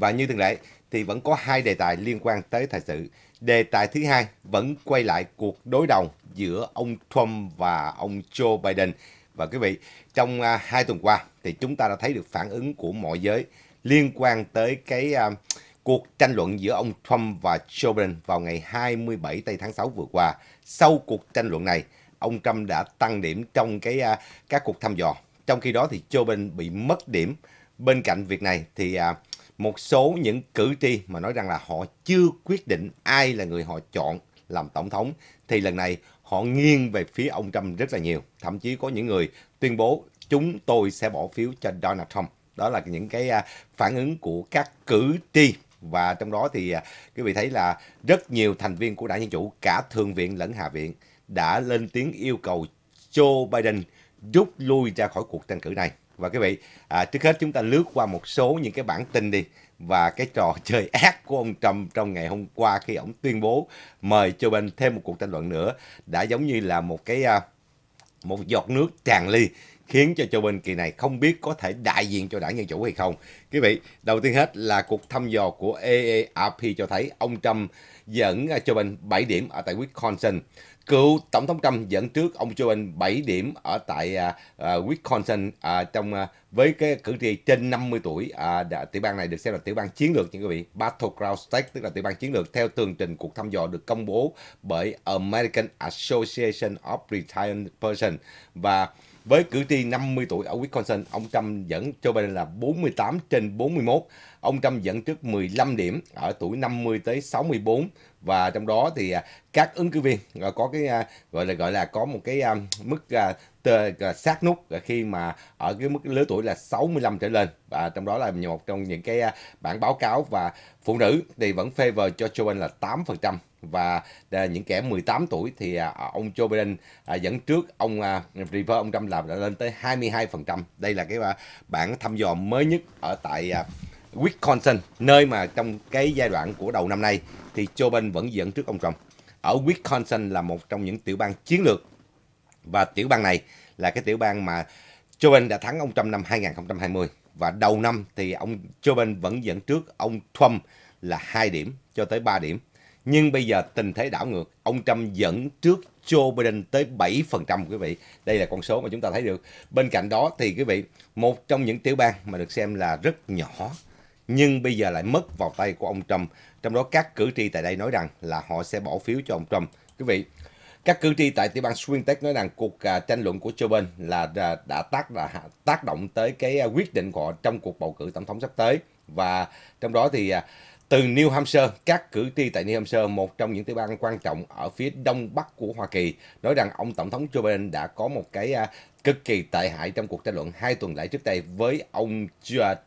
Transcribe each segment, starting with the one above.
Và như thường lệ thì vẫn có hai đề tài liên quan tới thời sự. Đề tài thứ hai vẫn quay lại cuộc đối đầu giữa ông Trump và ông Joe Biden. Và quý vị, trong à, hai tuần qua thì chúng ta đã thấy được phản ứng của mọi giới liên quan tới cái uh, cuộc tranh luận giữa ông Trump và Joe Biden vào ngày 27 tây tháng 6 vừa qua. Sau cuộc tranh luận này, ông Trump đã tăng điểm trong cái uh, các cuộc thăm dò. Trong khi đó thì Joe Biden bị mất điểm. Bên cạnh việc này thì uh, một số những cử tri mà nói rằng là họ chưa quyết định ai là người họ chọn làm tổng thống thì lần này họ nghiêng về phía ông Trump rất là nhiều. Thậm chí có những người tuyên bố chúng tôi sẽ bỏ phiếu cho Donald Trump. Đó là những cái à, phản ứng của các cử tri và trong đó thì à, quý vị thấy là rất nhiều thành viên của đảng Dân Chủ cả Thượng viện lẫn Hạ viện đã lên tiếng yêu cầu Joe Biden rút lui ra khỏi cuộc tranh cử này và quý vị à, trước hết chúng ta lướt qua một số những cái bản tin đi và cái trò chơi ác của ông Trump trong ngày hôm qua khi ông tuyên bố mời Joe Biden thêm một cuộc tranh luận nữa đã giống như là một cái à, một giọt nước tràn ly khiến cho Joe Biden kỳ này không biết có thể đại diện cho đảng Dân Chủ hay không. Quý vị, đầu tiên hết là cuộc thăm dò của AARP cho thấy ông Trump dẫn Joe Biden 7 điểm ở tại Wisconsin. Cựu Tổng thống Trump dẫn trước ông Joe Biden 7 điểm ở tại uh, Wisconsin uh, trong uh, với cái cử tri trên 50 tuổi. Uh, tiểu bang này được xem là tiểu bang chiến lược nha quý vị. Battleground State tức là tiểu bang chiến lược theo tường trình cuộc thăm dò được công bố bởi American Association of Retired Persons và với cử tri 50 tuổi ở Wisconsin, ông Trump dẫn Joe Biden là 48 trên 41. Ông Trump dẫn trước 15 điểm ở tuổi 50 tới 64 và trong đó thì à, các ứng cử viên à, có cái à, gọi là gọi là có một cái mức sát nút khi mà ở cái mức lứa tuổi là 65 trở lên và trong đó là một trong những cái bản báo cáo và phụ nữ thì vẫn favor cho Joe Biden là 8% và những kẻ 18 tuổi thì ông Joe Biden dẫn trước ông River ông Trump làm đã lên tới 22%. Đây là cái bản thăm dò mới nhất ở tại Wisconsin, nơi mà trong cái giai đoạn của đầu năm nay thì Joe Biden vẫn dẫn trước ông Trump. Ở Wisconsin là một trong những tiểu bang chiến lược và tiểu bang này là cái tiểu bang mà Joe Biden đã thắng ông Trump năm 2020 và đầu năm thì ông Joe Biden vẫn dẫn trước ông Trump là 2 điểm cho tới 3 điểm. Nhưng bây giờ tình thế đảo ngược, ông Trump dẫn trước Joe Biden tới 7% quý vị. Đây là con số mà chúng ta thấy được. Bên cạnh đó thì quý vị, một trong những tiểu bang mà được xem là rất nhỏ nhưng bây giờ lại mất vào tay của ông Trump. Trong đó các cử tri tại đây nói rằng là họ sẽ bỏ phiếu cho ông Trump. Quý vị, các cử tri tại tiểu bang Swing Tech nói rằng cuộc à, tranh luận của Joe Biden là à, đã, tác là tác động tới cái à, quyết định của họ trong cuộc bầu cử tổng thống sắp tới và trong đó thì từ New Hampshire, các cử tri tại New Hampshire, một trong những tiểu bang quan trọng ở phía đông bắc của Hoa Kỳ, nói rằng ông Tổng thống Joe Biden đã có một cái cực kỳ tệ hại trong cuộc tranh luận hai tuần lễ trước đây với ông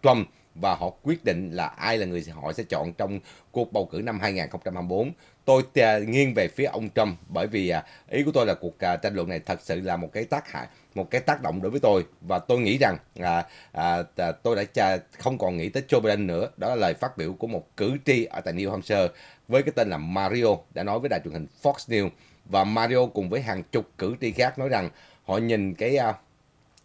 Trump và họ quyết định là ai là người họ sẽ chọn trong cuộc bầu cử năm 2024. Tôi nghiêng về phía ông Trump bởi vì à, ý của tôi là cuộc à, tranh luận này thật sự là một cái tác hại một cái tác động đối với tôi và tôi nghĩ rằng à, à, à tôi đã không còn nghĩ tới Joe Biden nữa đó là lời phát biểu của một cử tri ở tại New Hampshire với cái tên là Mario đã nói với đài truyền hình Fox News và Mario cùng với hàng chục cử tri khác nói rằng họ nhìn cái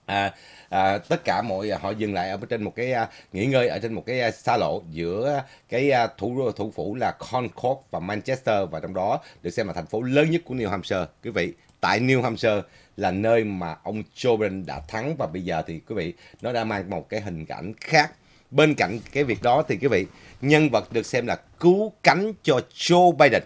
à, à, tất cả mọi à, họ dừng lại ở trên một cái à, nghỉ ngơi ở trên một cái à, xa lộ giữa cái à, thủ thủ phủ là Concord và Manchester và trong đó được xem là thành phố lớn nhất của New Hampshire quý vị tại New Hampshire là nơi mà ông Joe Biden đã thắng và bây giờ thì quý vị nó đã mang một cái hình cảnh khác bên cạnh cái việc đó thì quý vị nhân vật được xem là cứu cánh cho Joe Biden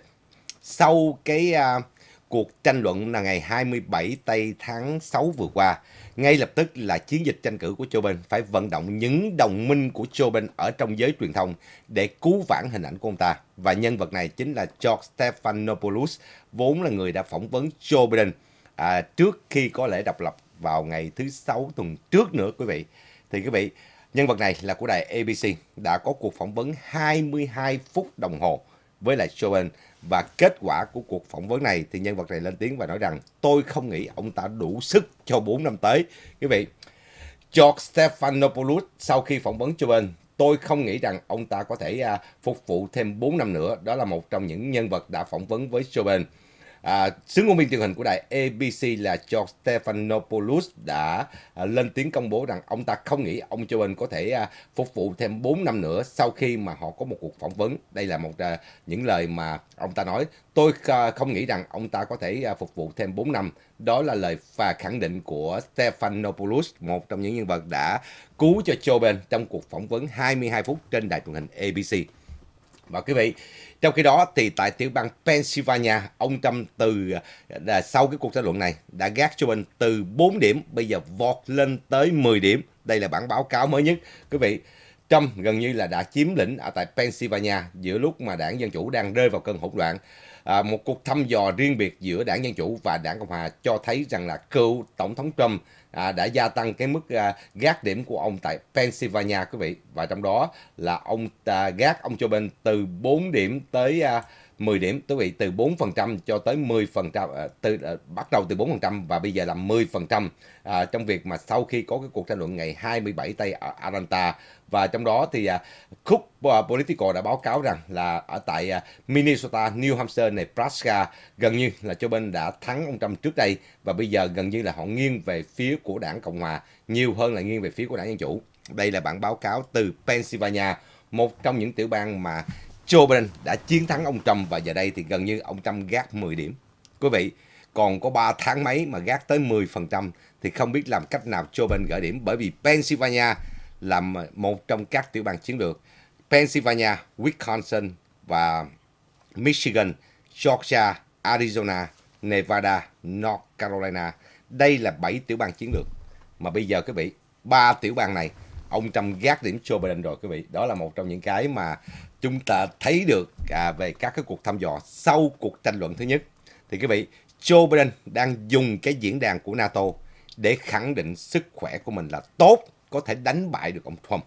sau cái à, cuộc tranh luận là ngày 27 tây tháng 6 vừa qua ngay lập tức là chiến dịch tranh cử của Joe Biden phải vận động những đồng minh của Joe Biden ở trong giới truyền thông để cứu vãn hình ảnh của ông ta. Và nhân vật này chính là George Stephanopoulos, vốn là người đã phỏng vấn Joe Biden à, trước khi có lễ độc lập vào ngày thứ Sáu tuần trước nữa quý vị. Thì quý vị, nhân vật này là của đài ABC đã có cuộc phỏng vấn 22 phút đồng hồ với lại Joe Biden và kết quả của cuộc phỏng vấn này thì nhân vật này lên tiếng và nói rằng tôi không nghĩ ông ta đủ sức cho 4 năm tới. Quý vị, George Stephanopoulos sau khi phỏng vấn Joe Biden tôi không nghĩ rằng ông ta có thể à, phục vụ thêm 4 năm nữa. Đó là một trong những nhân vật đã phỏng vấn với Joe Biden. À, sứ ngôn viên truyền hình của đài ABC là George Stephanopoulos đã à, lên tiếng công bố rằng ông ta không nghĩ ông Joe Biden có thể à, phục vụ thêm 4 năm nữa sau khi mà họ có một cuộc phỏng vấn. Đây là một à, những lời mà ông ta nói. Tôi à, không nghĩ rằng ông ta có thể à, phục vụ thêm 4 năm. Đó là lời và khẳng định của Stephanopoulos, một trong những nhân vật đã cứu cho Joe Biden trong cuộc phỏng vấn 22 phút trên đài truyền hình ABC và quý vị trong khi đó thì tại tiểu bang Pennsylvania ông Trump từ à, sau cái cuộc thảo luận này đã gác cho mình từ 4 điểm bây giờ vọt lên tới 10 điểm đây là bản báo cáo mới nhất quý vị Trump gần như là đã chiếm lĩnh ở tại Pennsylvania giữa lúc mà đảng Dân Chủ đang rơi vào cơn hỗn loạn. À, một cuộc thăm dò riêng biệt giữa đảng Dân Chủ và đảng Cộng Hòa cho thấy rằng là cựu Tổng thống Trump à, đã gia tăng cái mức à, gác điểm của ông tại Pennsylvania quý vị và trong đó là ông à, gác ông Joe Biden từ 4 điểm tới à, 10 điểm quý vị từ 4% cho tới 10% à, từ à, bắt đầu từ 4% và bây giờ là 10% à, trong việc mà sau khi có cái cuộc tranh luận ngày 27 tây ở Atlanta và trong đó thì à, Cook à, Politico đã báo cáo rằng là ở tại à, Minnesota, New Hampshire này, Nebraska gần như là Joe Biden đã thắng ông Trump trước đây và bây giờ gần như là họ nghiêng về phía của đảng Cộng Hòa nhiều hơn là nghiêng về phía của đảng Dân Chủ. Đây là bản báo cáo từ Pennsylvania, một trong những tiểu bang mà Joe Biden đã chiến thắng ông Trump và giờ đây thì gần như ông Trump gác 10 điểm. Quý vị, còn có 3 tháng mấy mà gác tới 10% thì không biết làm cách nào Joe Biden gỡ điểm bởi vì Pennsylvania là một trong các tiểu bang chiến lược Pennsylvania, Wisconsin và Michigan, Georgia, Arizona, Nevada, North Carolina. Đây là 7 tiểu bang chiến lược. Mà bây giờ quý vị, ba tiểu bang này ông Trump gác điểm Joe Biden rồi quý vị. Đó là một trong những cái mà chúng ta thấy được à, về các cái cuộc thăm dò sau cuộc tranh luận thứ nhất. Thì quý vị, Joe Biden đang dùng cái diễn đàn của NATO để khẳng định sức khỏe của mình là tốt, có thể đánh bại được ông Trump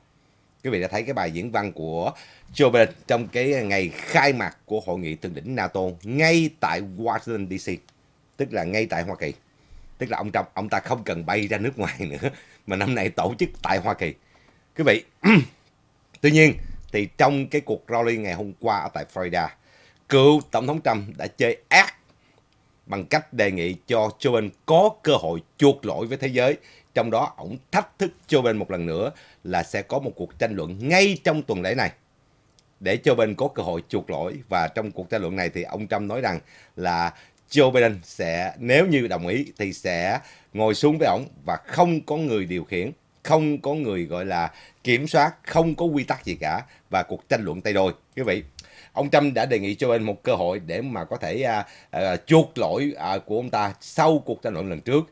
quý vị đã thấy cái bài diễn văn của Joe Biden trong cái ngày khai mạc của hội nghị thượng đỉnh NATO ngay tại Washington DC, tức là ngay tại Hoa Kỳ. Tức là ông Trump ông ta không cần bay ra nước ngoài nữa mà năm nay tổ chức tại Hoa Kỳ. Quý vị, tuy nhiên thì trong cái cuộc rally ngày hôm qua ở tại Florida, cựu tổng thống Trump đã chơi ác bằng cách đề nghị cho Joe Biden có cơ hội chuộc lỗi với thế giới trong đó, ông thách thức Joe Biden một lần nữa là sẽ có một cuộc tranh luận ngay trong tuần lễ này để Joe Biden có cơ hội chuộc lỗi và trong cuộc tranh luận này thì ông Trump nói rằng là Joe Biden sẽ nếu như đồng ý thì sẽ ngồi xuống với ông và không có người điều khiển, không có người gọi là kiểm soát, không có quy tắc gì cả và cuộc tranh luận tay đôi. Quý vị, ông Trump đã đề nghị Joe Biden một cơ hội để mà có thể uh, uh, chuộc lỗi uh, của ông ta sau cuộc tranh luận lần trước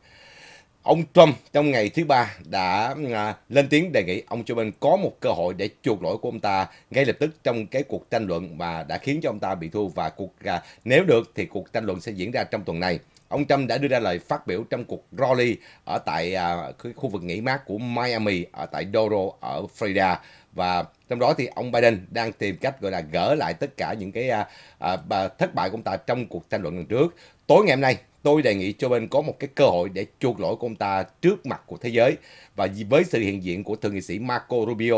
Ông Trump trong ngày thứ ba đã à, lên tiếng đề nghị ông Joe Biden có một cơ hội để chuộc lỗi của ông ta ngay lập tức trong cái cuộc tranh luận mà đã khiến cho ông ta bị thua và cuộc à, nếu được thì cuộc tranh luận sẽ diễn ra trong tuần này. Ông Trump đã đưa ra lời phát biểu trong cuộc rally ở tại à, khu vực nghỉ mát của Miami ở tại Doro ở Florida và trong đó thì ông Biden đang tìm cách gọi là gỡ lại tất cả những cái thất bại của ông ta trong cuộc tranh luận lần trước. Tối ngày hôm nay Tôi đề nghị Joe Biden có một cái cơ hội để chuộc lỗi của ông ta trước mặt của thế giới và với sự hiện diện của thượng nghị sĩ Marco Rubio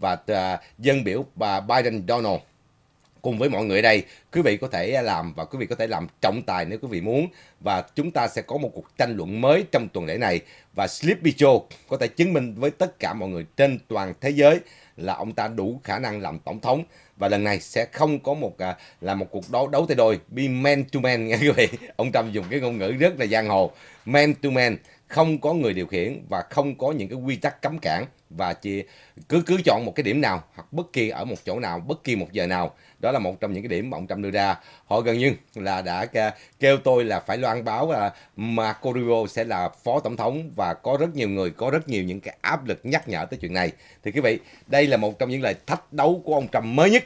và à, dân biểu bà Biden Donald cùng với mọi người ở đây quý vị có thể làm và quý vị có thể làm trọng tài nếu quý vị muốn và chúng ta sẽ có một cuộc tranh luận mới trong tuần lễ này và Sleepy Joe có thể chứng minh với tất cả mọi người trên toàn thế giới là ông ta đủ khả năng làm tổng thống và lần này sẽ không có một à, là một cuộc đấu đấu tay đôi be man to man nha quý vị ông Trump dùng cái ngôn ngữ rất là giang hồ man to man không có người điều khiển và không có những cái quy tắc cấm cản và chỉ cứ cứ chọn một cái điểm nào hoặc bất kỳ ở một chỗ nào bất kỳ một giờ nào đó là một trong những cái điểm mà ông Trump đưa ra họ gần như là đã kêu tôi là phải loan báo là Marco Rubio sẽ là phó tổng thống và có rất nhiều người có rất nhiều những cái áp lực nhắc nhở tới chuyện này thì quý vị đây là một trong những lời thách đấu của ông Trump mới nhất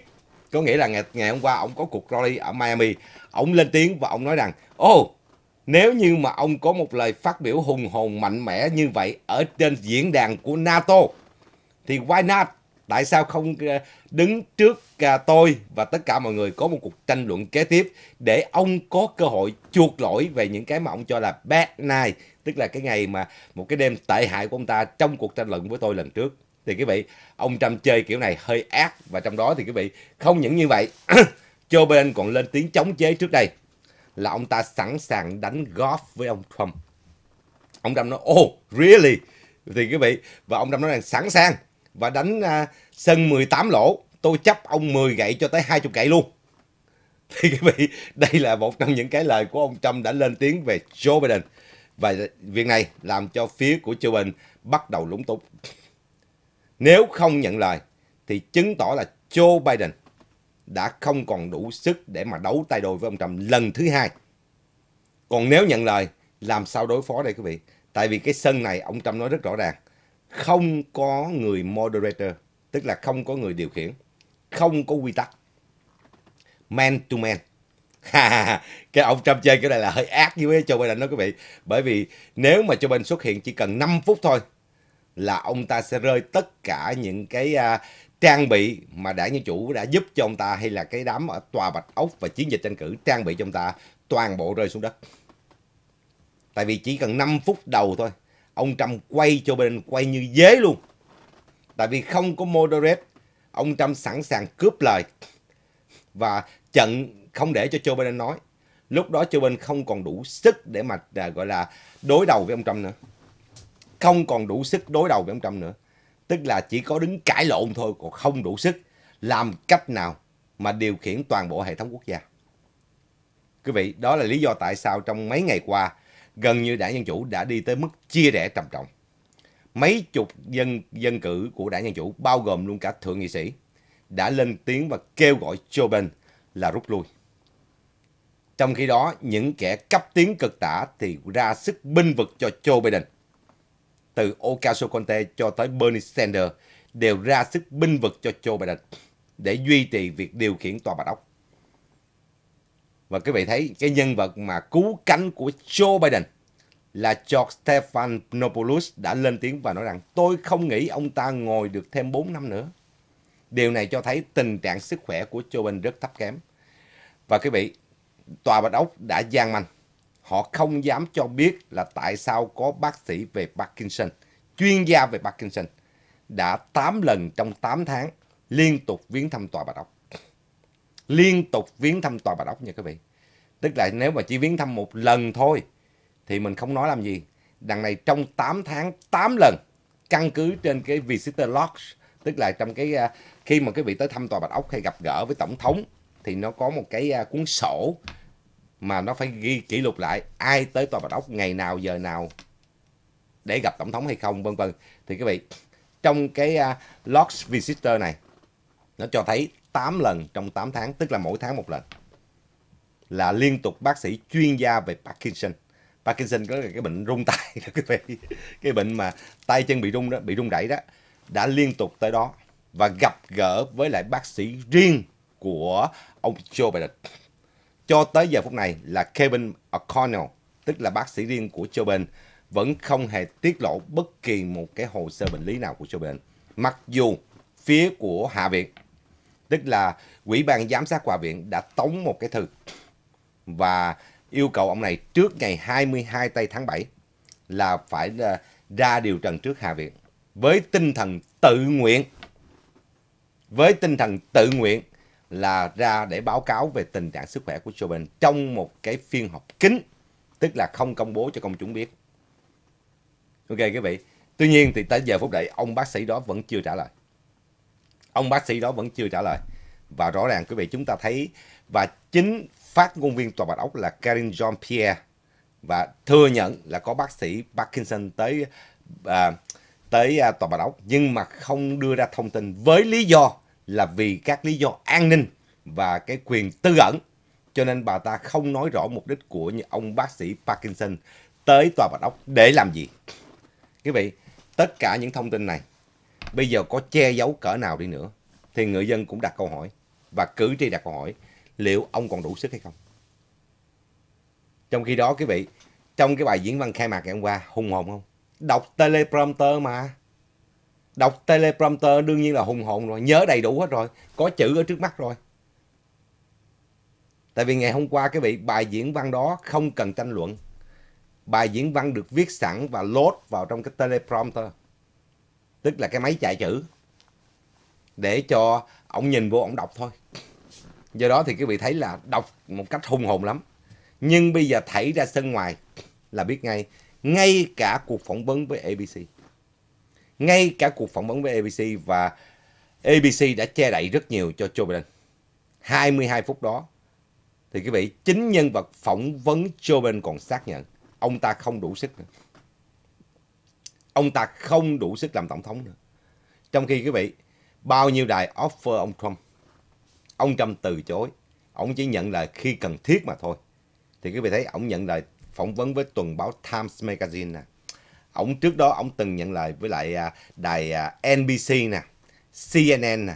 có nghĩa là ngày ngày hôm qua ông có cuộc rally ở Miami ông lên tiếng và ông nói rằng ô oh, nếu như mà ông có một lời phát biểu hùng hồn mạnh mẽ như vậy ở trên diễn đàn của NATO thì why not? Tại sao không ờ, đứng trước ờ, tôi và tất cả mọi người có một cuộc tranh luận kế tiếp để ông có cơ hội chuộc lỗi về những cái mà ông cho là bad night, tức là cái ngày mà một cái đêm tệ hại của ông ta trong cuộc tranh luận với tôi lần trước. Thì quý vị, ông Trump chơi kiểu này hơi ác và trong đó thì quý vị không những như vậy, Joe Biden còn lên tiếng chống chế trước đây là ông ta sẵn sàng đánh golf với ông Trump. Ông Trump nói, oh, really? Thì quý vị, và ông Trump nói rằng sẵn sàng và đánh uh, sân 18 lỗ. Tôi chấp ông 10 gậy cho tới 20 gậy luôn. Thì quý vị, đây là một trong những cái lời của ông Trump đã lên tiếng về Joe Biden. Và việc này làm cho phía của Joe Biden bắt đầu lúng túng. Nếu không nhận lời thì chứng tỏ là Joe Biden đã không còn đủ sức để mà đấu tay đôi với ông Trump lần thứ hai. Còn nếu nhận lời, làm sao đối phó đây quý vị? Tại vì cái sân này ông Trump nói rất rõ ràng, không có người moderator, tức là không có người điều khiển, không có quy tắc. Man to man. cái ông Trump chơi cái này là hơi ác với Joe Biden đó quý vị. Bởi vì nếu mà Joe Biden xuất hiện chỉ cần 5 phút thôi là ông ta sẽ rơi tất cả những cái uh, trang bị mà đảng Dân Chủ đã giúp cho ông ta hay là cái đám ở tòa Bạch Ốc và chiến dịch tranh cử trang bị cho ông ta toàn bộ rơi xuống đất. Tại vì chỉ cần 5 phút đầu thôi, ông Trump quay cho bên quay như dế luôn. Tại vì không có moderate, ông Trump sẵn sàng cướp lời và trận không để cho Joe Biden nói. Lúc đó Joe Biden không còn đủ sức để mà à, gọi là đối đầu với ông Trump nữa. Không còn đủ sức đối đầu với ông Trump nữa tức là chỉ có đứng cãi lộn thôi còn không đủ sức làm cách nào mà điều khiển toàn bộ hệ thống quốc gia. Quý vị, đó là lý do tại sao trong mấy ngày qua, gần như đảng Dân Chủ đã đi tới mức chia rẽ trầm trọng. Mấy chục dân dân cử của đảng Dân Chủ, bao gồm luôn cả thượng nghị sĩ, đã lên tiếng và kêu gọi Joe Biden là rút lui. Trong khi đó, những kẻ cấp tiến cực tả thì ra sức binh vực cho Joe Biden từ Ocasio-Cortez cho tới Bernie Sanders đều ra sức binh vực cho Joe Biden để duy trì việc điều khiển tòa bạch ốc. Và quý vị thấy cái nhân vật mà cứu cánh của Joe Biden là George Stephanopoulos đã lên tiếng và nói rằng tôi không nghĩ ông ta ngồi được thêm 4 năm nữa. Điều này cho thấy tình trạng sức khỏe của Joe Biden rất thấp kém. Và quý vị, tòa bạch ốc đã gian manh họ không dám cho biết là tại sao có bác sĩ về Parkinson, chuyên gia về Parkinson, đã 8 lần trong 8 tháng liên tục viếng thăm tòa Bạch Ốc. Liên tục viếng thăm tòa Bạch Ốc nha quý vị. Tức là nếu mà chỉ viếng thăm một lần thôi thì mình không nói làm gì. Đằng này trong 8 tháng 8 lần căn cứ trên cái visitor lodge tức là trong cái à, khi mà quý vị tới thăm tòa Bạch Ốc hay gặp gỡ với tổng thống thì nó có một cái à, cuốn sổ mà nó phải ghi kỷ lục lại ai tới tòa bạch ốc ngày nào giờ nào để gặp tổng thống hay không vân vân thì các vị trong cái uh, à, Lodge Visitor này nó cho thấy 8 lần trong 8 tháng tức là mỗi tháng một lần là liên tục bác sĩ chuyên gia về Parkinson Parkinson có cái bệnh rung tay đó quý vị cái bệnh mà tay chân bị rung đó bị rung đẩy đó đã liên tục tới đó và gặp gỡ với lại bác sĩ riêng của ông Joe Biden cho tới giờ phút này là Kevin O'Connell, tức là bác sĩ riêng của Joe Biden, vẫn không hề tiết lộ bất kỳ một cái hồ sơ bệnh lý nào của Joe Biden. Mặc dù phía của Hạ viện, tức là Ủy ban Giám sát Hạ viện đã tống một cái thư và yêu cầu ông này trước ngày 22 tây tháng 7 là phải ờ, ra điều trần trước Hạ viện với tinh thần tự nguyện với tinh thần tự nguyện là ra để báo cáo về tình trạng sức khỏe của Joe Biden trong một cái phiên họp kín, tức là không công bố cho công chúng biết. Ok quý vị. Tuy nhiên thì tới giờ phút này ông bác sĩ đó vẫn chưa trả lời. Ông bác sĩ đó vẫn chưa trả lời. Và rõ ràng quý vị chúng ta thấy và chính phát ngôn viên tòa bạch ốc là Karin Jean Pierre và thừa nhận là có bác sĩ Parkinson tới à, tới à, tòa bạch ốc nhưng mà không đưa ra thông tin với lý do là vì các lý do an ninh và cái quyền tư ẩn. Cho nên bà ta không nói rõ mục đích của ông bác sĩ Parkinson tới tòa bạch ốc để làm gì. Quý vị, tất cả những thông tin này bây giờ có che giấu cỡ nào đi nữa thì người dân cũng đặt câu hỏi và cử tri đặt câu hỏi liệu ông còn đủ sức hay không. Trong khi đó quý vị, trong cái bài diễn văn khai mạc ngày hôm qua, hùng hồn không? Đọc teleprompter mà. Đọc teleprompter đương nhiên là hùng hồn rồi, nhớ đầy đủ hết rồi, có chữ ở trước mắt rồi. Tại vì ngày hôm qua cái vị bài diễn văn đó không cần tranh luận. Bài diễn văn được viết sẵn và load vào trong cái teleprompter. Tức là cái máy chạy chữ. Để cho ông nhìn vô ông đọc thôi. Do đó thì quý vị thấy là đọc một cách hùng hồn lắm. Nhưng bây giờ thảy ra sân ngoài là biết ngay, ngay cả cuộc phỏng vấn với ABC ngay cả cuộc phỏng vấn với ABC và ABC đã che đậy rất nhiều cho Joe Biden. 22 phút đó thì quý vị, chính nhân vật phỏng vấn Joe Biden còn xác nhận ông ta không đủ sức nữa. Ông ta không đủ sức làm tổng thống nữa. Trong khi quý vị, bao nhiêu đài offer ông Trump, ông Trump từ chối. Ông chỉ nhận lời khi cần thiết mà thôi. Thì quý vị thấy, ông nhận lời phỏng vấn với tuần báo Times Magazine nè. Ông trước đó ông từng nhận lời với lại à, đài à, NBC nè, CNN nè,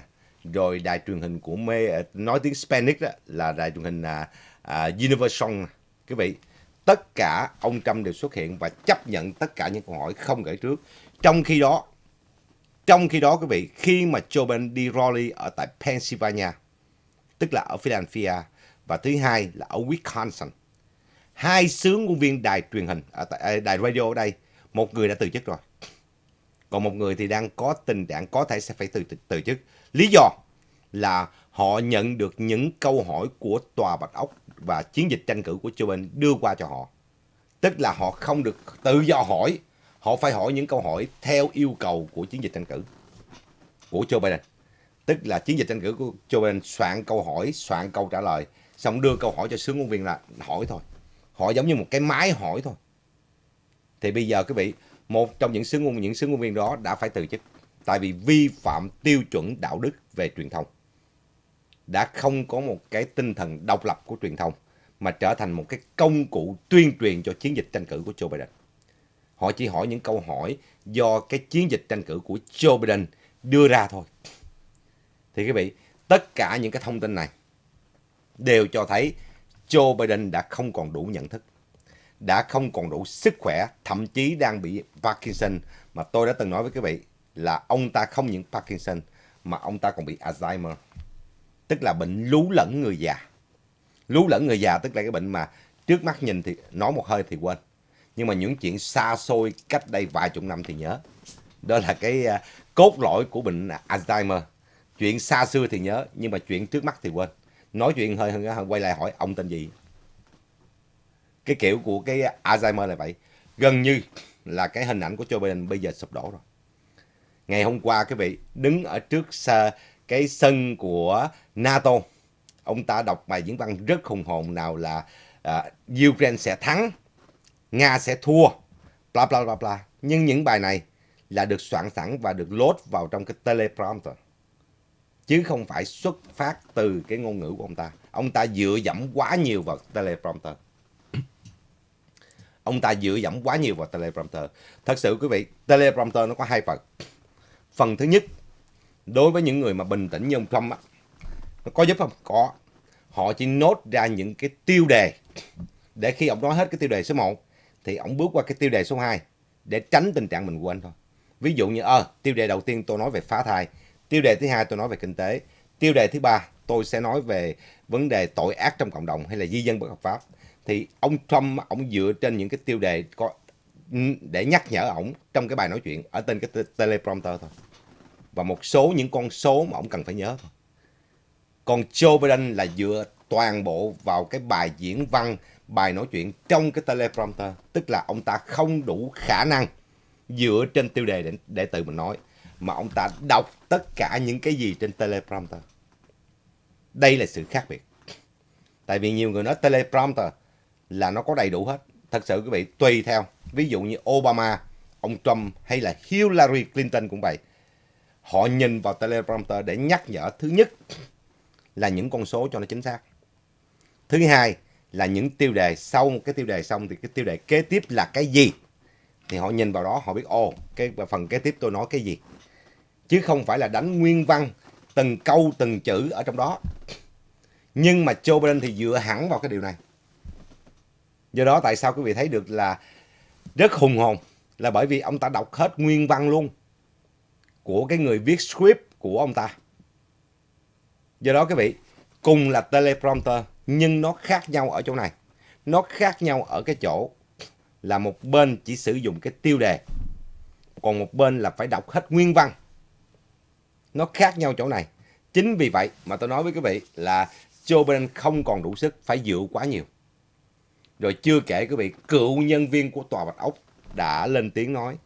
rồi đài truyền hình của mê à, nói tiếng Spanish đó là đài truyền hình Universal nè. Quý vị, tất cả ông Trump đều xuất hiện và chấp nhận tất cả những câu hỏi không gửi trước. Trong khi đó, trong khi đó quý vị, khi mà Joe Biden đi rally ở tại Pennsylvania, tức là ở Philadelphia, và thứ hai là ở Wisconsin, hai sướng ngôn viên đài truyền hình, ở tại, đài radio ở đây, một người đã từ chức rồi còn một người thì đang có tình trạng có thể sẽ phải từ từ chức lý do là họ nhận được những câu hỏi của tòa bạch ốc và chiến dịch tranh cử của Joe Biden đưa qua cho họ tức là họ không được tự do hỏi họ phải hỏi những câu hỏi theo yêu cầu của chiến dịch tranh cử của Joe Biden tức là chiến dịch tranh cử của Joe Biden soạn câu hỏi soạn câu trả lời xong đưa câu hỏi cho sướng ngôn viên là hỏi thôi họ giống như một cái máy hỏi thôi thì bây giờ quý vị một trong những sứ ngôn những sứ ngôn viên đó đã phải từ chức tại vì vi phạm tiêu chuẩn đạo đức về truyền thông đã không có một cái tinh thần độc lập của truyền thông mà trở thành một cái công cụ tuyên truyền cho chiến dịch tranh cử của Joe Biden. Họ chỉ hỏi những câu hỏi do cái chiến dịch tranh cử của Joe Biden đưa ra thôi. Thì quý vị, tất cả những cái thông tin này đều cho thấy Joe Biden đã không còn đủ nhận thức đã không còn đủ sức khỏe, thậm chí đang bị Parkinson. Mà tôi đã từng nói với quý vị là ông ta không những Parkinson mà ông ta còn bị Alzheimer. Tức là bệnh lú lẫn người già. Lú lẫn người già tức là cái bệnh mà trước mắt nhìn thì nói một hơi thì quên. Nhưng mà những chuyện xa xôi cách đây vài chục năm thì nhớ. Đó là cái à, cốt lõi của bệnh Alzheimer. Chuyện xa xưa thì nhớ nhưng mà chuyện trước mắt thì quên. Nói chuyện hơi hơn quay lại hỏi ông tên gì cái kiểu của cái Alzheimer là vậy gần như là cái hình ảnh của Joe Biden bây giờ sụp đổ rồi ngày hôm qua quý vị đứng ở trước xa, cái sân của NATO ông ta đọc bài diễn văn rất hùng hồn nào là uh, Ukraine sẽ thắng Nga sẽ thua bla bla bla bla nhưng những bài này là được soạn sẵn và được lốt vào trong cái teleprompter chứ không phải xuất phát từ cái ngôn ngữ của ông ta ông ta dựa dẫm quá nhiều vào teleprompter ông ta dựa dẫm quá nhiều vào teleprompter thật sự quý vị teleprompter nó có hai phần phần thứ nhất đối với những người mà bình tĩnh như ông Trump nó có giúp không có họ chỉ nốt ra những cái tiêu đề để khi ông nói hết cái tiêu đề số 1 thì ông bước qua cái tiêu đề số 2 để tránh tình trạng mình quên thôi ví dụ như ờ à, tiêu đề đầu tiên tôi nói về phá thai tiêu đề thứ hai tôi nói về kinh tế tiêu đề thứ ba tôi sẽ nói về vấn đề tội ác trong cộng đồng hay là di dân bất hợp pháp thì ông Trump ông dựa trên những cái tiêu đề có để nhắc nhở ổng trong cái bài nói chuyện ở trên cái teleprompter thôi và một số những con số mà ông cần phải nhớ thôi còn Joe Biden là dựa toàn bộ vào cái bài diễn văn bài nói chuyện trong cái teleprompter tức là ông ta không đủ khả năng dựa trên tiêu đề để, để tự mình nói mà ông ta đọc tất cả những cái gì trên teleprompter đây là sự khác biệt tại vì nhiều người nói teleprompter là nó có đầy đủ hết. Thật sự quý vị tùy theo. Ví dụ như Obama, ông Trump hay là Hillary Clinton cũng vậy. Họ nhìn vào teleprompter để nhắc nhở thứ nhất là những con số cho nó chính xác. Thứ hai là những tiêu đề sau cái tiêu đề xong thì cái tiêu đề kế tiếp là cái gì? Thì họ nhìn vào đó họ biết ô cái phần kế tiếp tôi nói cái gì. Chứ không phải là đánh nguyên văn từng câu từng chữ ở trong đó. Nhưng mà Joe Biden thì dựa hẳn vào cái điều này do đó tại sao quý vị thấy được là rất hùng hồn là bởi vì ông ta đọc hết nguyên văn luôn của cái người viết script của ông ta do đó quý vị cùng là teleprompter nhưng nó khác nhau ở chỗ này nó khác nhau ở cái chỗ là một bên chỉ sử dụng cái tiêu đề còn một bên là phải đọc hết nguyên văn nó khác nhau chỗ này chính vì vậy mà tôi nói với quý vị là Joe Biden không còn đủ sức phải dựa quá nhiều rồi chưa kể quý vị, cựu nhân viên của Tòa Bạch Ốc đã lên tiếng nói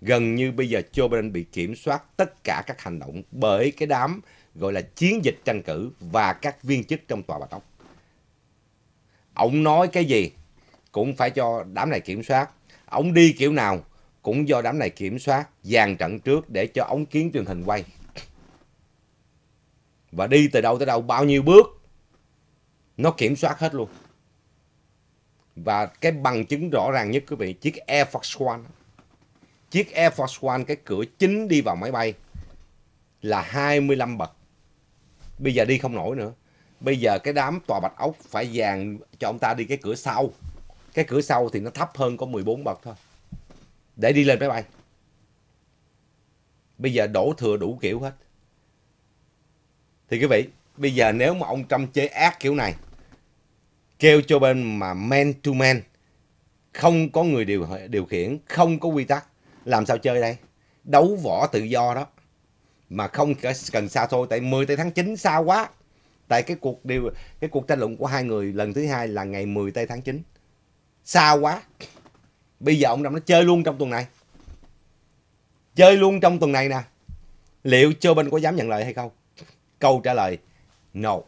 gần như bây giờ Joe Biden bị kiểm soát tất cả các hành động bởi cái đám gọi là chiến dịch tranh cử và các viên chức trong Tòa Bạch Ốc. Ông nói cái gì cũng phải cho đám này kiểm soát. Ông đi kiểu nào cũng do đám này kiểm soát, dàn trận trước để cho ống kiến truyền hình quay. Và đi từ đâu tới đâu bao nhiêu bước nó kiểm soát hết luôn và cái bằng chứng rõ ràng nhất quý vị chiếc Air Force One chiếc Air Force One cái cửa chính đi vào máy bay là 25 bậc bây giờ đi không nổi nữa bây giờ cái đám tòa bạch ốc phải dàn cho ông ta đi cái cửa sau cái cửa sau thì nó thấp hơn có 14 bậc thôi để đi lên máy bay bây giờ đổ thừa đủ kiểu hết thì quý vị bây giờ nếu mà ông Trump chế ác kiểu này kêu cho bên mà man to man không có người điều điều khiển không có quy tắc làm sao chơi đây đấu võ tự do đó mà không cần xa thôi tại 10 tây tháng 9 xa quá tại cái cuộc điều cái cuộc tranh luận của hai người lần thứ hai là ngày 10 tây tháng 9 xa quá bây giờ ông Trump nó chơi luôn trong tuần này chơi luôn trong tuần này nè liệu Joe bên có dám nhận lời hay không câu trả lời no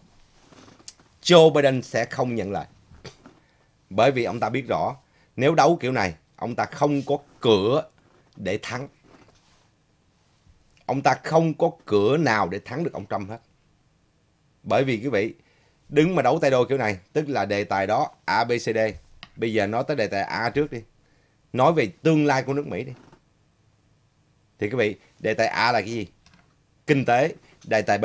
Joe Biden sẽ không nhận lời. Bởi vì ông ta biết rõ, nếu đấu kiểu này, ông ta không có cửa để thắng. Ông ta không có cửa nào để thắng được ông Trump hết. Bởi vì quý vị, đứng mà đấu tay đôi kiểu này, tức là đề tài đó A, B, C, D. Bây giờ nói tới đề tài A trước đi. Nói về tương lai của nước Mỹ đi. Thì quý vị, đề tài A là cái gì? Kinh tế. Đề tài B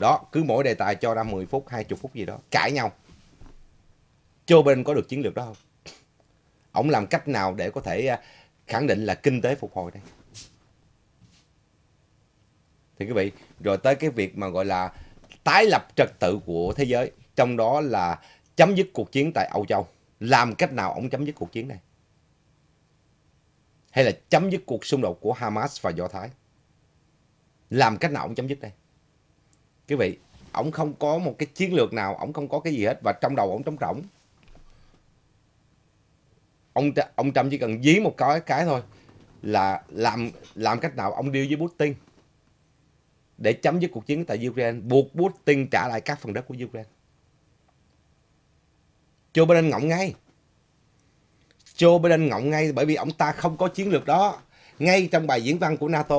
đó cứ mỗi đề tài cho ra 10 phút 20 phút gì đó cãi nhau Joe Biden có được chiến lược đó không ông làm cách nào để có thể à, khẳng định là kinh tế phục hồi đây thì quý vị rồi tới cái việc mà gọi là tái lập trật tự của thế giới trong đó là chấm dứt cuộc chiến tại Âu Châu làm cách nào ông chấm dứt cuộc chiến này hay là chấm dứt cuộc xung đột của Hamas và Do Thái làm cách nào ông chấm dứt đây quý vị ổng không có một cái chiến lược nào ổng không có cái gì hết và trong đầu ổng trống rỗng ông ông Trump chỉ cần dí một cái cái thôi là làm làm cách nào ông điêu với Putin để chấm dứt cuộc chiến tại Ukraine buộc Putin trả lại các phần đất của Ukraine Joe Biden ngọng ngay Joe Biden ngọng ngay bởi vì ông ta không có chiến lược đó ngay trong bài diễn văn của NATO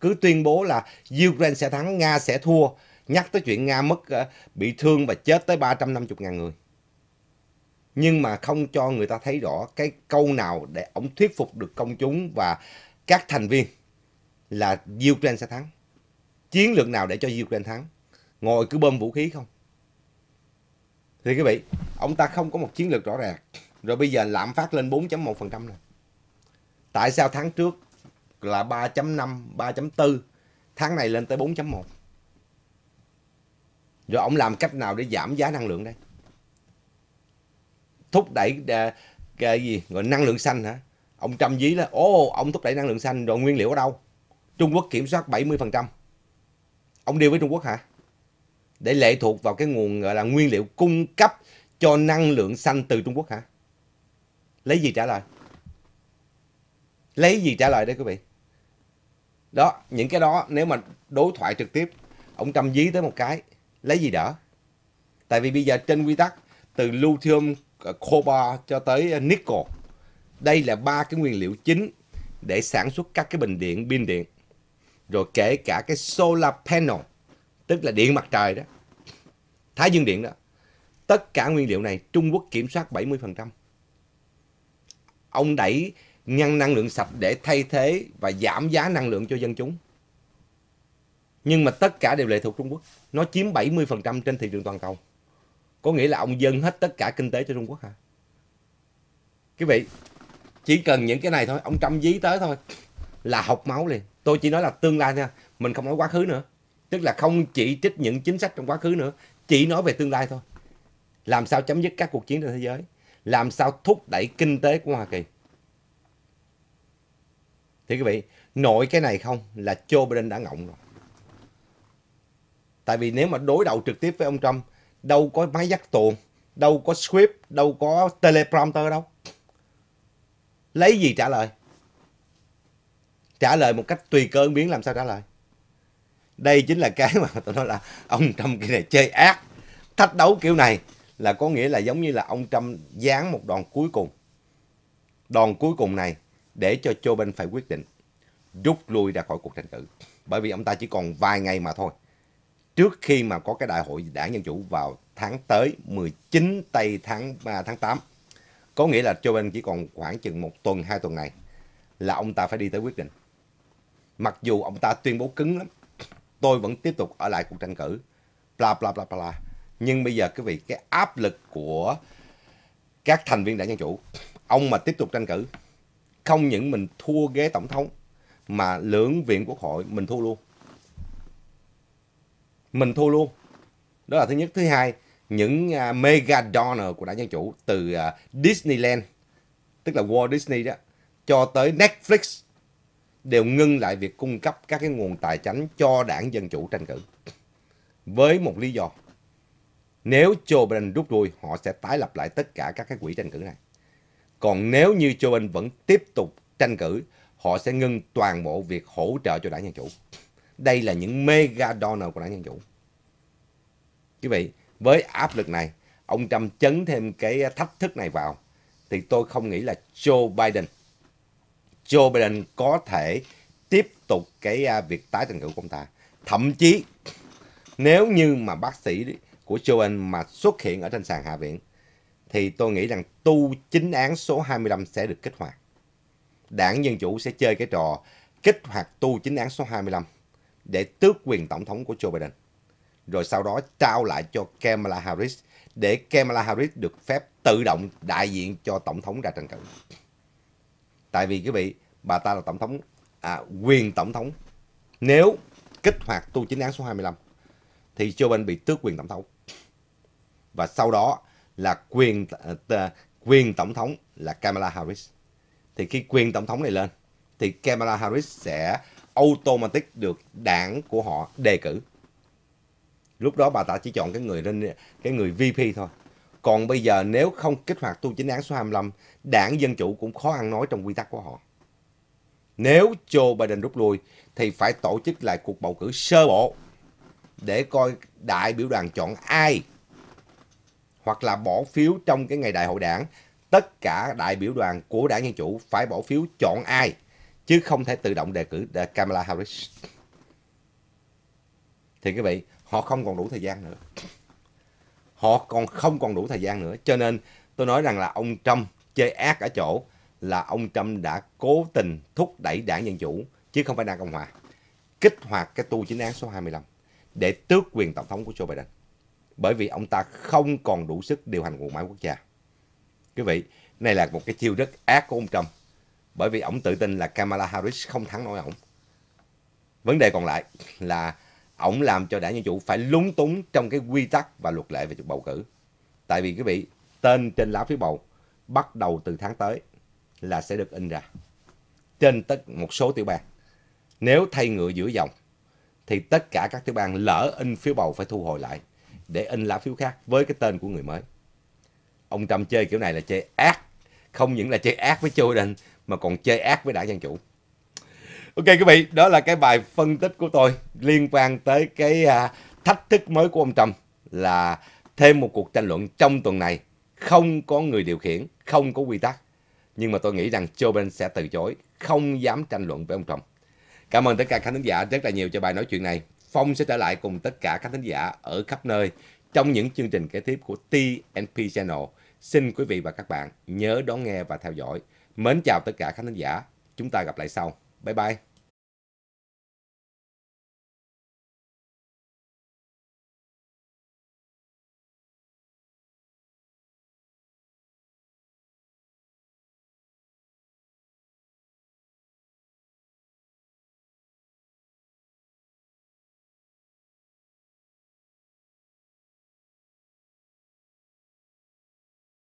cứ tuyên bố là Ukraine sẽ thắng Nga sẽ thua nhắc tới chuyện Nga mất ờ, bị thương và chết tới 350.000 người. Nhưng mà không cho người ta thấy rõ cái câu nào để ông thuyết phục được công chúng và các thành viên là Ukraine sẽ thắng. Chiến lược nào để cho Ukraine thắng? Ngồi cứ bơm vũ khí không? Thì quý vị, ông ta không có một chiến lược rõ ràng. Rồi bây giờ lạm phát lên 4.1% này Tại sao tháng trước là 3.5, 3.4, tháng này lên tới 4.1? Rồi ông làm cách nào để giảm giá năng lượng đây? Thúc đẩy à, cái gì gọi năng lượng xanh hả? Ông Trump dí là ô ông thúc đẩy năng lượng xanh rồi nguyên liệu ở đâu? Trung Quốc kiểm soát 70%. Ông đi với Trung Quốc hả? Để lệ thuộc vào cái nguồn gọi là nguyên liệu cung cấp cho năng lượng xanh từ Trung Quốc hả? Lấy gì trả lời? Lấy gì trả lời đây quý vị? Đó, những cái đó nếu mà đối thoại trực tiếp, ông Trump dí tới một cái, lấy gì đỡ tại vì bây giờ trên quy tắc từ lithium cobalt ờ, cho tới ờ, nickel đây là ba cái nguyên liệu chính để sản xuất các cái bình điện pin điện rồi kể cả cái solar panel tức là điện mặt trời đó thái dương điện đó tất cả nguyên liệu này Trung Quốc kiểm soát 70% ông đẩy ngăn năng lượng sạch để thay thế và giảm giá năng lượng cho dân chúng nhưng mà tất cả đều lệ thuộc Trung Quốc nó chiếm 70% trên thị trường toàn cầu có nghĩa là ông dân hết tất cả kinh tế cho Trung Quốc hả quý vị chỉ cần những cái này thôi ông Trump dí tới thôi là học máu liền tôi chỉ nói là tương lai nha mình không nói quá khứ nữa tức là không chỉ trích những chính sách trong quá khứ nữa chỉ nói về tương lai thôi làm sao chấm dứt các cuộc chiến trên thế giới làm sao thúc đẩy kinh tế của Hoa Kỳ thì quý vị nội cái này không là Joe Biden đã ngọng rồi Tại vì nếu mà đối đầu trực tiếp với ông Trump, đâu có máy dắt tuồng, đâu có script, đâu có teleprompter đâu. Lấy gì trả lời? Trả lời một cách tùy cơ biến làm sao trả lời? Đây chính là cái mà tôi nói là ông Trump kia này chơi ác, thách đấu kiểu này là có nghĩa là giống như là ông Trump dán một đòn cuối cùng. Đòn cuối cùng này để cho Joe Biden phải quyết định rút lui ra khỏi cuộc tranh cử. Bởi vì ông ta chỉ còn vài ngày mà thôi trước khi mà có cái đại hội đảng Dân Chủ vào tháng tới 19 tây tháng tháng 8. Có nghĩa là Joe Biden chỉ còn khoảng chừng một tuần, hai tuần này là ông ta phải đi tới quyết định. Mặc dù ông ta tuyên bố cứng lắm, tôi vẫn tiếp tục ở lại cuộc tranh cử, bla bla bla bla. Nhưng bây giờ quý vị, cái áp lực của các thành viên đảng Dân Chủ, ông mà tiếp tục tranh cử, không những mình thua ghế tổng thống, mà lưỡng viện quốc hội mình thua luôn mình thua luôn đó là thứ nhất thứ hai những à, mega donor của đảng dân chủ từ à, Disneyland tức là Walt Disney đó cho tới Netflix đều ngưng lại việc cung cấp các cái nguồn tài chính cho đảng dân chủ tranh cử với một lý do nếu Joe Biden rút lui họ sẽ tái lập lại tất cả các cái quỹ tranh cử này còn nếu như Joe Biden vẫn tiếp tục tranh cử họ sẽ ngưng toàn bộ việc hỗ trợ cho đảng dân chủ đây là những mega donor của đảng dân chủ Quý vị, với áp lực này, ông Trump chấn thêm cái thách thức này vào, thì tôi không nghĩ là Joe Biden, Joe Biden có thể tiếp tục cái à, việc tái tranh cử của ông ta. Thậm chí, nếu như mà bác sĩ của Joe Biden mà xuất hiện ở trên sàn Hạ viện, thì tôi nghĩ rằng tu chính án số 25 sẽ được kích hoạt. Đảng Dân Chủ sẽ chơi cái trò kích hoạt tu chính án số 25 để tước quyền tổng thống của Joe Biden rồi sau đó trao lại cho Kamala Harris để Kamala Harris được phép tự động đại diện cho tổng thống ra tranh cử. Tại vì quý vị, bà ta là tổng thống à, quyền tổng thống. Nếu kích hoạt tu chính án số 25 thì Joe Biden bị tước quyền tổng thống. Và sau đó là quyền à, à, quyền tổng thống là Kamala Harris. Thì khi quyền tổng thống này lên thì Kamala Harris sẽ automatic được đảng của họ đề cử lúc đó bà ta chỉ chọn cái người lên cái người VP thôi còn bây giờ nếu không kích hoạt tu chính án số 25 đảng dân chủ cũng khó ăn nói trong quy tắc của họ nếu Joe Biden rút lui thì phải tổ chức lại cuộc bầu cử sơ bộ để coi đại biểu đoàn chọn ai hoặc là bỏ phiếu trong cái ngày đại hội đảng tất cả đại biểu đoàn của đảng Dân Chủ phải bỏ phiếu chọn ai, chứ không thể tự động đề cử Kamala Harris. Thì quý vị, họ không còn đủ thời gian nữa họ còn không còn đủ thời gian nữa cho nên tôi nói rằng là ông Trump chơi ác ở chỗ là ông Trump đã cố tình thúc đẩy đảng Dân Chủ chứ không phải đảng Cộng Hòa kích hoạt cái tu chính án số 25 để tước quyền tổng thống của Joe Biden bởi vì ông ta không còn đủ sức điều hành nguồn máy quốc gia quý vị này là một cái chiêu rất ác của ông Trump bởi vì ông tự tin là Kamala Harris không thắng nổi ông vấn đề còn lại là ổng làm cho đảng Dân Chủ phải lúng túng trong cái quy tắc và luật lệ về cuộc bầu cử. Tại vì quý vị, tên trên lá phiếu bầu bắt đầu từ tháng tới là sẽ được in ra trên tất một số tiểu bang. Nếu thay ngựa giữa dòng thì tất cả các tiểu bang lỡ in phiếu bầu phải thu hồi lại để in lá phiếu khác với cái tên của người mới. Ông Trump chơi kiểu này là chơi ác, không những là chơi ác với Joe Biden mà còn chơi ác với đảng Dân Chủ ok quý vị đó là cái bài phân tích của tôi liên quan tới cái à, thách thức mới của ông trump là thêm một cuộc tranh luận trong tuần này không có người điều khiển không có quy tắc nhưng mà tôi nghĩ rằng Joe Biden sẽ từ chối không dám tranh luận với ông Trump cảm ơn tất cả khán thính giả rất là nhiều cho bài nói chuyện này Phong sẽ trở lại cùng tất cả các thính giả ở khắp nơi trong những chương trình kế tiếp của TNP Channel. Xin quý vị và các bạn nhớ đón nghe và theo dõi. Mến chào tất cả khán thính giả. Chúng ta gặp lại sau. Bye bye.